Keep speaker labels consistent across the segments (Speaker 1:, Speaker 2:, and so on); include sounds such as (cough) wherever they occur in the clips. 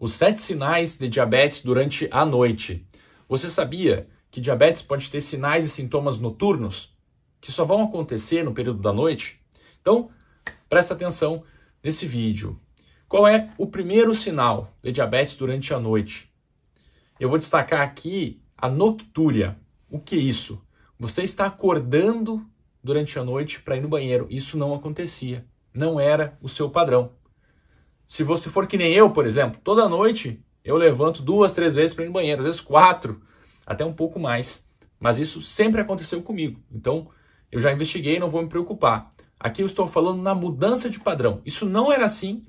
Speaker 1: Os sete sinais de diabetes durante a noite. Você sabia que diabetes pode ter sinais e sintomas noturnos que só vão acontecer no período da noite? Então, presta atenção nesse vídeo. Qual é o primeiro sinal de diabetes durante a noite? Eu vou destacar aqui a noctúria. O que é isso? Você está acordando durante a noite para ir no banheiro. Isso não acontecia. Não era o seu padrão. Se você for que nem eu, por exemplo, toda noite eu levanto duas, três vezes para ir no banheiro, às vezes quatro, até um pouco mais. Mas isso sempre aconteceu comigo. Então, eu já investiguei, não vou me preocupar. Aqui eu estou falando na mudança de padrão. Isso não era assim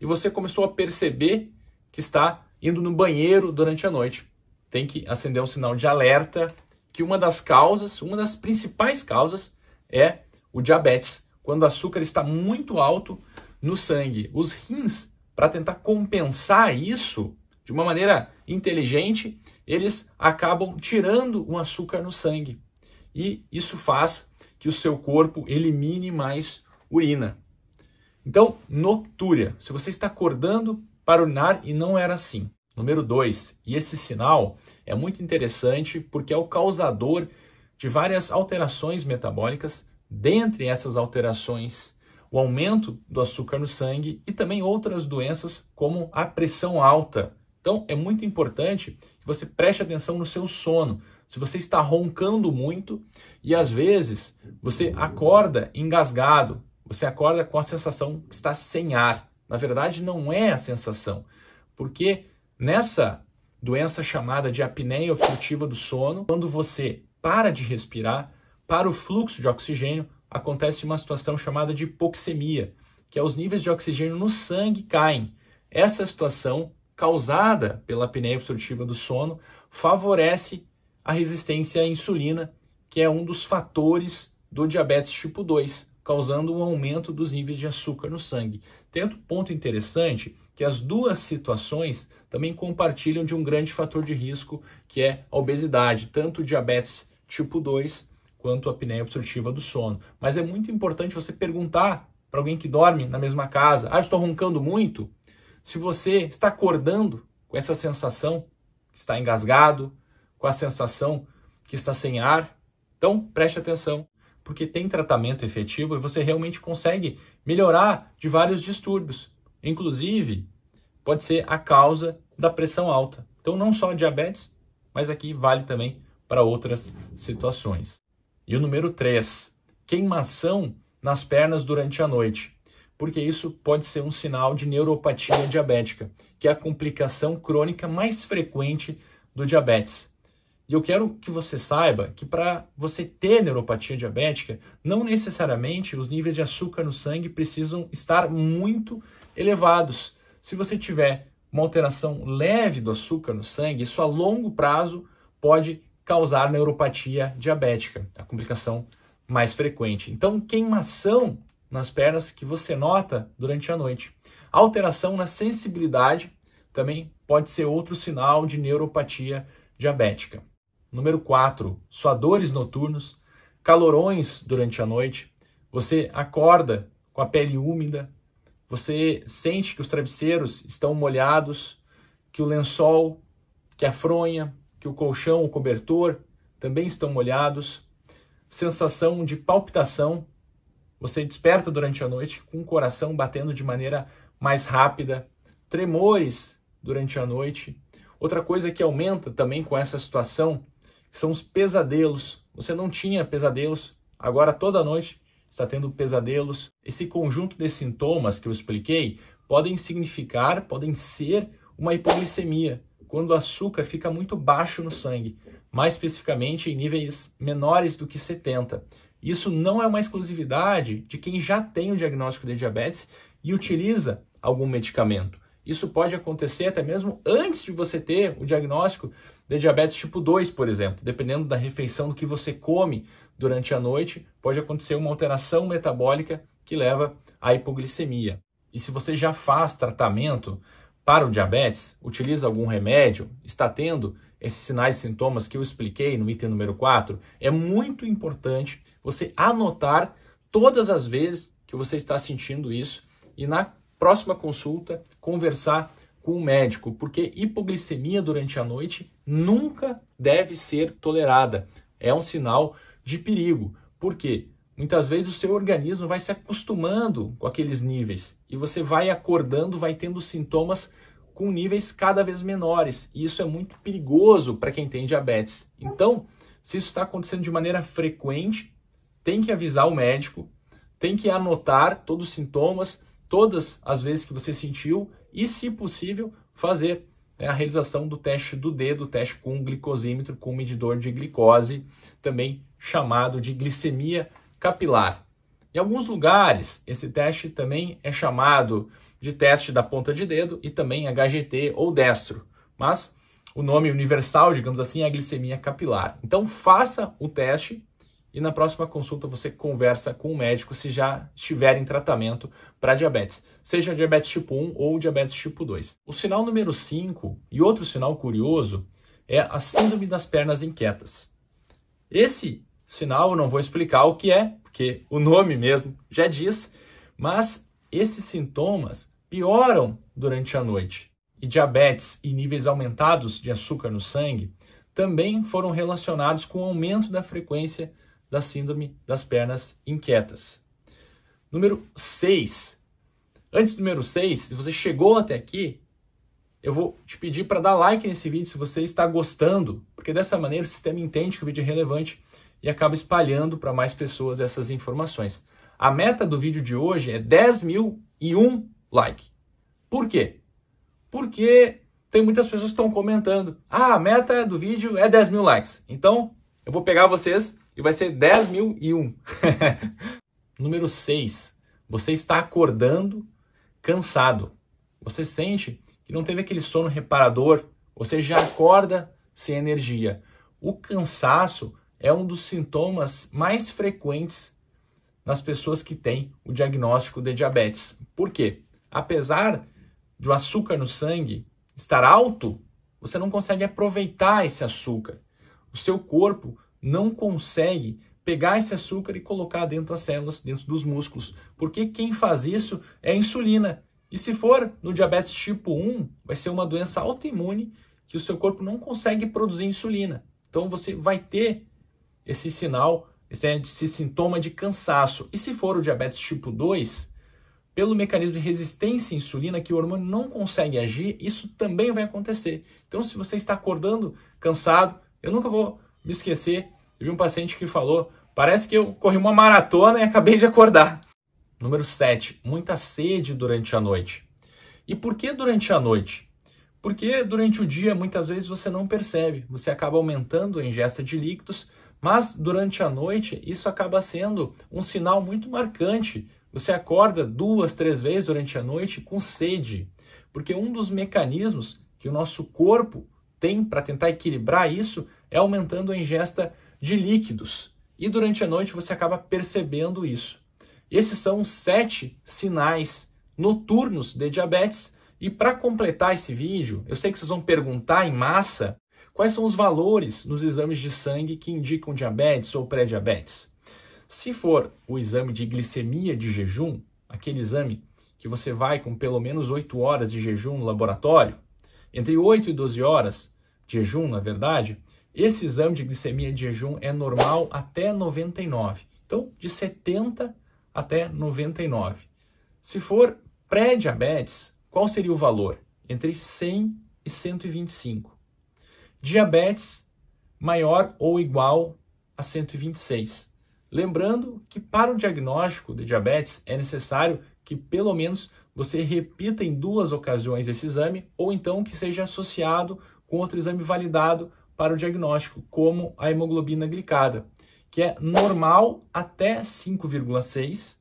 Speaker 1: e você começou a perceber que está indo no banheiro durante a noite. Tem que acender um sinal de alerta que uma das causas, uma das principais causas é o diabetes. Quando o açúcar está muito alto no sangue. Os rins, para tentar compensar isso de uma maneira inteligente, eles acabam tirando o açúcar no sangue. E isso faz que o seu corpo elimine mais urina. Então, noctúria. Se você está acordando para urinar e não era assim. Número 2, e esse sinal é muito interessante porque é o causador de várias alterações metabólicas. Dentre essas alterações o aumento do açúcar no sangue e também outras doenças como a pressão alta. Então é muito importante que você preste atenção no seu sono. Se você está roncando muito e às vezes você acorda engasgado, você acorda com a sensação que está sem ar. Na verdade, não é a sensação, porque nessa doença chamada de apneia obstrutiva do sono, quando você para de respirar, para o fluxo de oxigênio, acontece uma situação chamada de hipoxemia, que é os níveis de oxigênio no sangue caem. Essa situação, causada pela apneia obstrutiva do sono, favorece a resistência à insulina, que é um dos fatores do diabetes tipo 2, causando um aumento dos níveis de açúcar no sangue. Tem outro ponto interessante que as duas situações também compartilham de um grande fator de risco, que é a obesidade, tanto o diabetes tipo 2 quanto a apneia obstrutiva do sono. Mas é muito importante você perguntar para alguém que dorme na mesma casa: Ah, estou roncando muito? Se você está acordando com essa sensação que está engasgado, com a sensação que está sem ar, então preste atenção, porque tem tratamento efetivo e você realmente consegue melhorar de vários distúrbios. Inclusive, pode ser a causa da pressão alta. Então, não só diabetes, mas aqui vale também para outras situações. E o número 3, queimação nas pernas durante a noite, porque isso pode ser um sinal de neuropatia diabética, que é a complicação crônica mais frequente do diabetes. E eu quero que você saiba que para você ter neuropatia diabética, não necessariamente os níveis de açúcar no sangue precisam estar muito elevados. Se você tiver uma alteração leve do açúcar no sangue, isso a longo prazo pode causar neuropatia diabética, a complicação mais frequente. Então, queimação nas pernas que você nota durante a noite. Alteração na sensibilidade também pode ser outro sinal de neuropatia diabética. Número 4, suadores noturnos, calorões durante a noite. Você acorda com a pele úmida, você sente que os travesseiros estão molhados, que o lençol, que a fronha, que o colchão, o cobertor também estão molhados, sensação de palpitação. Você desperta durante a noite com o coração batendo de maneira mais rápida, tremores durante a noite. Outra coisa que aumenta também com essa situação são os pesadelos. Você não tinha pesadelos, agora toda noite está tendo pesadelos. Esse conjunto de sintomas que eu expliquei podem significar, podem ser uma hipoglicemia quando o açúcar fica muito baixo no sangue, mais especificamente em níveis menores do que 70. Isso não é uma exclusividade de quem já tem o diagnóstico de diabetes e utiliza algum medicamento. Isso pode acontecer até mesmo antes de você ter o diagnóstico de diabetes tipo 2, por exemplo. Dependendo da refeição do que você come durante a noite, pode acontecer uma alteração metabólica que leva à hipoglicemia. E se você já faz tratamento para o diabetes, utiliza algum remédio, está tendo esses sinais e sintomas que eu expliquei no item número 4, é muito importante você anotar todas as vezes que você está sentindo isso e na próxima consulta conversar com o médico, porque hipoglicemia durante a noite nunca deve ser tolerada. É um sinal de perigo. Por quê? Muitas vezes o seu organismo vai se acostumando com aqueles níveis e você vai acordando, vai tendo sintomas com níveis cada vez menores. E isso é muito perigoso para quem tem diabetes. Então, se isso está acontecendo de maneira frequente, tem que avisar o médico, tem que anotar todos os sintomas, todas as vezes que você sentiu e, se possível, fazer né, a realização do teste do dedo, teste com um glicosímetro, com um medidor de glicose, também chamado de glicemia capilar. Em alguns lugares, esse teste também é chamado de teste da ponta de dedo e também HGT ou destro, mas o nome universal, digamos assim, é a glicemia capilar. Então faça o teste e na próxima consulta você conversa com o médico se já estiver em tratamento para diabetes, seja diabetes tipo 1 ou diabetes tipo 2. O sinal número 5 e outro sinal curioso é a síndrome das pernas inquietas. Esse sinal, eu não vou explicar o que é, porque o nome mesmo já diz, mas esses sintomas pioram durante a noite. E diabetes e níveis aumentados de açúcar no sangue também foram relacionados com o aumento da frequência da síndrome das pernas inquietas. Número 6. Antes do número 6, se você chegou até aqui, eu vou te pedir para dar like nesse vídeo se você está gostando, porque dessa maneira o sistema entende que o vídeo é relevante e acaba espalhando para mais pessoas essas informações. A meta do vídeo de hoje é 10 mil e um like. Por quê? Porque tem muitas pessoas que estão comentando. Ah, a meta do vídeo é 10 mil likes. Então, eu vou pegar vocês e vai ser 10 mil e um. (laughs) Número 6. Você está acordando cansado. Você sente que não teve aquele sono reparador. Você já acorda sem energia. O cansaço é um dos sintomas mais frequentes nas pessoas que têm o diagnóstico de diabetes. Por quê? Apesar do açúcar no sangue estar alto, você não consegue aproveitar esse açúcar. O seu corpo não consegue pegar esse açúcar e colocar dentro das células, dentro dos músculos, porque quem faz isso é a insulina. E se for no diabetes tipo 1, vai ser uma doença autoimune que o seu corpo não consegue produzir insulina. Então você vai ter esse sinal, esse sintoma de cansaço. E se for o diabetes tipo 2, pelo mecanismo de resistência à insulina que o hormônio não consegue agir, isso também vai acontecer. Então, se você está acordando cansado, eu nunca vou me esquecer. Eu vi um paciente que falou: parece que eu corri uma maratona e acabei de acordar. Número 7, muita sede durante a noite. E por que durante a noite? Porque durante o dia, muitas vezes, você não percebe, você acaba aumentando a ingesta de líquidos mas durante a noite, isso acaba sendo um sinal muito marcante. Você acorda duas, três vezes durante a noite com sede, porque um dos mecanismos que o nosso corpo tem para tentar equilibrar isso é aumentando a ingesta de líquidos. E durante a noite você acaba percebendo isso. Esses são sete sinais noturnos de diabetes. E para completar esse vídeo, eu sei que vocês vão perguntar em massa Quais são os valores nos exames de sangue que indicam diabetes ou pré-diabetes? Se for o exame de glicemia de jejum, aquele exame que você vai com pelo menos 8 horas de jejum no laboratório, entre 8 e 12 horas de jejum, na verdade, esse exame de glicemia de jejum é normal até 99. Então, de 70 até 99. Se for pré-diabetes, qual seria o valor? Entre 100 e 125. Diabetes maior ou igual a 126. Lembrando que para o diagnóstico de diabetes é necessário que pelo menos você repita em duas ocasiões esse exame ou então que seja associado com outro exame validado para o diagnóstico, como a hemoglobina glicada, que é normal até 5,6,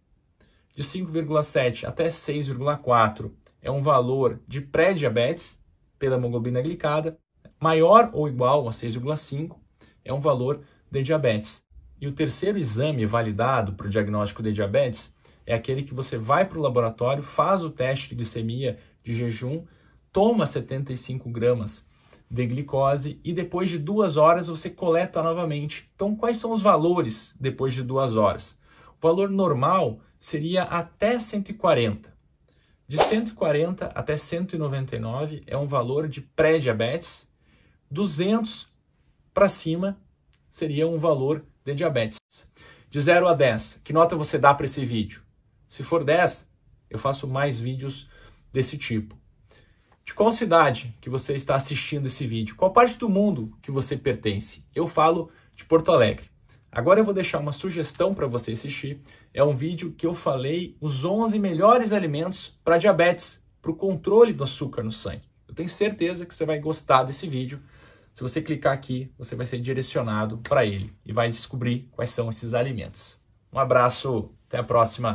Speaker 1: de 5,7 até 6,4 é um valor de pré-diabetes pela hemoglobina glicada maior ou igual a 6,5 é um valor de diabetes. E o terceiro exame validado para o diagnóstico de diabetes é aquele que você vai para o laboratório, faz o teste de glicemia de jejum, toma 75 gramas de glicose e depois de duas horas você coleta novamente. Então, quais são os valores depois de duas horas? O valor normal seria até 140. De 140 até 199 é um valor de pré-diabetes 200 para cima seria um valor de diabetes. De 0 a 10, que nota você dá para esse vídeo? Se for 10, eu faço mais vídeos desse tipo. De qual cidade que você está assistindo esse vídeo? Qual parte do mundo que você pertence? Eu falo de Porto Alegre. Agora eu vou deixar uma sugestão para você assistir. É um vídeo que eu falei os 11 melhores alimentos para diabetes, para o controle do açúcar no sangue. Eu tenho certeza que você vai gostar desse vídeo. Se você clicar aqui, você vai ser direcionado para ele e vai descobrir quais são esses alimentos. Um abraço, até a próxima!